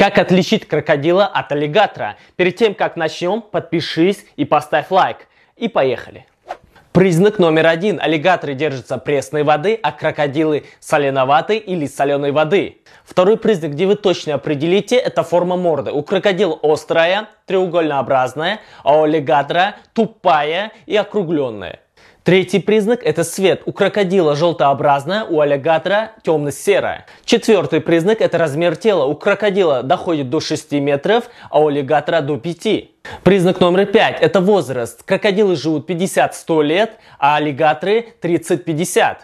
Как отличить крокодила от аллигатора? Перед тем, как начнем, подпишись и поставь лайк. И поехали. Признак номер один. Аллигаторы держатся пресной воды, а крокодилы соленоватой или соленой воды. Второй признак, где вы точно определите, это форма морды. У крокодила острая, треугольнообразная, а у аллигатора тупая и округленная. Третий признак – это цвет. У крокодила желтообразная, у аллигатора темно-серая. Четвертый признак – это размер тела. У крокодила доходит до 6 метров, а у аллигатора до 5. Признак номер 5 – это возраст. Крокодилы живут 50-100 лет, а аллигаторы 30-50.